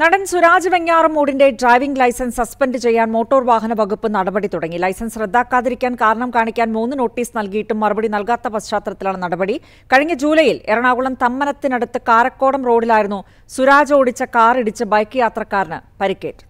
നടൻ സുരാജ് വെഞ്ഞാറമൂടിന്റെ driving licence suspend ചെയ്യാൻ മോട്ടോർ വാഹന വകുപ്പ് നടപടി തുടങ്ങി ലൈസൻസ് റദ്ദാക്കാതിരിക്കാൻ കാരണം കാണിക്കാൻ മൂന്ന് നോട്ടീസ് നൽകിയിട്ടും മറുപടി നൽകാത്ത പശ്ചാത്തലത്തിലാണ് നടപടി കഴിഞ്ഞ ജൂലൈയിൽ എറണാകുളം തമ്മനത്തിനടുത്ത് കാരക്കോടം റോഡിലായിരുന്നു സുരാജ് ഓടിച്ച കാർ ബൈക്ക് യാത്രക്കാരന് പരിക്കേറ്റു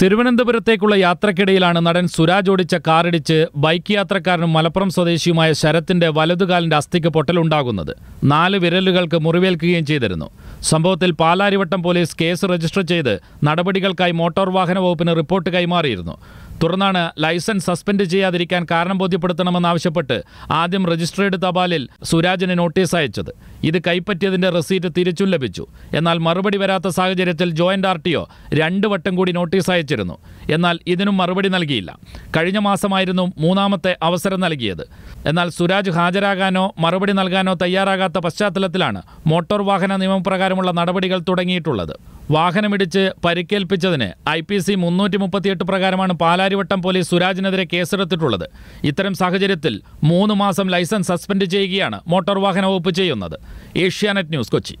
തിരുവനന്തപുരത്തേക്കുള്ള യാത്രക്കിടയിലാണ് നടൻ സുരാജ് ഓടിച്ച കാറിടിച്ച് ബൈക്ക് യാത്രക്കാരനും മലപ്പുറം സ്വദേശിയുമായ ശരത്തിന്റെ വലതുകാലിന്റെ അസ്ഥിക്ക് പൊട്ടലുണ്ടാകുന്നത് നാല് വിരലുകൾക്ക് മുറിവേൽക്കുകയും ചെയ്തിരുന്നു സംഭവത്തിൽ പാലാരിവട്ടം പോലീസ് കേസ് രജിസ്റ്റർ ചെയ്ത് നടപടികൾക്കായി മോട്ടോർ വാഹന വകുപ്പിന് റിപ്പോർട്ട് കൈമാറിയിരുന്നു തുടർന്നാണ് ലൈസൻസ് സസ്പെൻഡ് ചെയ്യാതിരിക്കാൻ കാരണം ബോധ്യപ്പെടുത്തണമെന്നാവശ്യപ്പെട്ട് ആദ്യം രജിസ്ട്രേഡ് തപാലിൽ സുരാജിന് നോട്ടീസ് അയച്ചത് ഇത് കൈപ്പറ്റിയതിന്റെ റെസീറ്റ് തിരിച്ചും ലഭിച്ചു എന്നാൽ മറുപടി വരാത്ത സാഹചര്യത്തിൽ ജോയിന്റ് ആർ ടി ഒ രണ്ട് വട്ടം കൂടി നോട്ടീസ് അയച്ചിരുന്നു എന്നാൽ ഇതിനും മറുപടി നൽകിയില്ല കഴിഞ്ഞ മാസമായിരുന്നു മൂന്നാമത്തെ അവസരം നൽകിയത് എന്നാൽ സുരാജ് ഹാജരാകാനോ മറുപടി നൽകാനോ തയ്യാറാകാത്ത പശ്ചാത്തലത്തിലാണ് മോട്ടോർ വാഹന നിയമപ്രകാരമുള്ള നടപടികൾ തുടങ്ങിയിട്ടുള്ളത് വാഹനമിടിച്ച് പരിക്കേൽപ്പിച്ചതിന് ഐ പി സി മുന്നൂറ്റി മുപ്പത്തിയെട്ട് പ്രകാരമാണ് പാലാരിവട്ടം പോലീസ് സുരാജിനെതിരെ കേസെടുത്തിട്ടുള്ളത് ഇത്തരം സാഹചര്യത്തിൽ മൂന്ന് മാസം ലൈസൻസ് സസ്പെൻഡ് ചെയ്യുകയാണ് മോട്ടോർ വാഹന വകുപ്പ് ചെയ്യുന്നത് ఏషియానెట్ న్యూస్కి వచ్చి